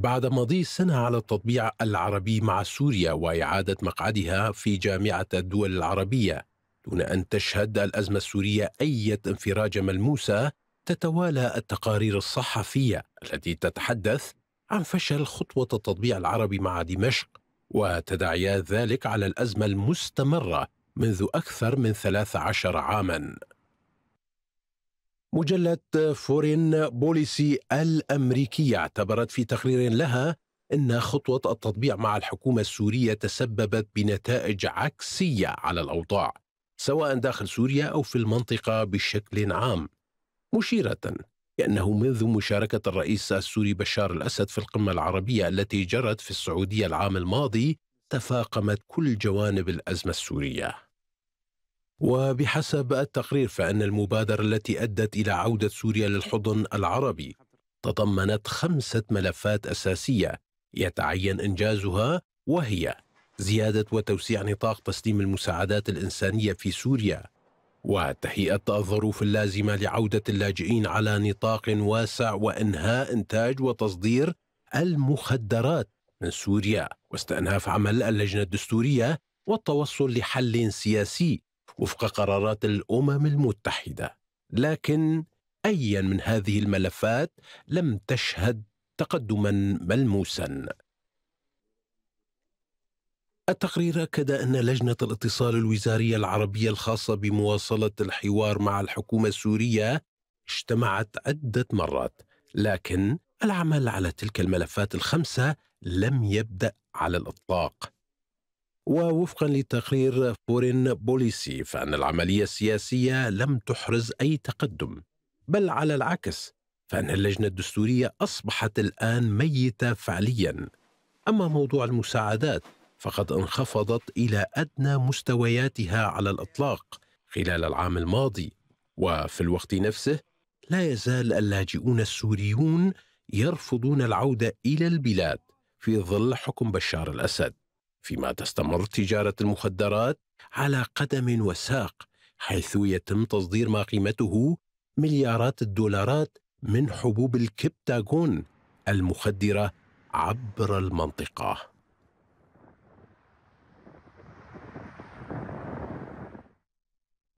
بعد مضي سنة على التطبيع العربي مع سوريا وإعادة مقعدها في جامعة الدول العربية دون أن تشهد الأزمة السورية أي انفراج ملموسة تتوالى التقارير الصحفية التي تتحدث عن فشل خطوة التطبيع العربي مع دمشق وتداعيات ذلك على الأزمة المستمرة منذ أكثر من 13 عاماً مجلة فورين بوليسي الأمريكية اعتبرت في تقرير لها إن خطوة التطبيع مع الحكومة السورية تسببت بنتائج عكسية على الأوضاع سواء داخل سوريا أو في المنطقة بشكل عام مشيرة بأنه منذ مشاركة الرئيس السوري بشار الأسد في القمة العربية التي جرت في السعودية العام الماضي تفاقمت كل جوانب الأزمة السورية وبحسب التقرير فان المبادره التي ادت الى عوده سوريا للحضن العربي تضمنت خمسه ملفات اساسيه يتعين انجازها وهي زياده وتوسيع نطاق تسليم المساعدات الانسانيه في سوريا وتهيئه الظروف اللازمه لعوده اللاجئين على نطاق واسع وانهاء انتاج وتصدير المخدرات من سوريا واستئناف عمل اللجنه الدستوريه والتوصل لحل سياسي وفق قرارات الامم المتحده لكن ايا من هذه الملفات لم تشهد تقدما ملموسا التقرير أكد أن لجنة الاتصال الوزارية العربية الخاصة بمواصلة الحوار مع الحكومة السورية اجتمعت عدة مرات، لكن العمل على تلك الملفات الخمسة لم يبدأ على الإطلاق. ووفقا لتقرير فورين بوليسي فأن العملية السياسية لم تحرز أي تقدم بل على العكس فأن اللجنة الدستورية أصبحت الآن ميتة فعليا أما موضوع المساعدات فقد انخفضت إلى أدنى مستوياتها على الإطلاق خلال العام الماضي وفي الوقت نفسه لا يزال اللاجئون السوريون يرفضون العودة إلى البلاد في ظل حكم بشار الأسد فيما تستمر تجارة المخدرات على قدم وساق حيث يتم تصدير ما قيمته مليارات الدولارات من حبوب الكبتاغون المخدرة عبر المنطقة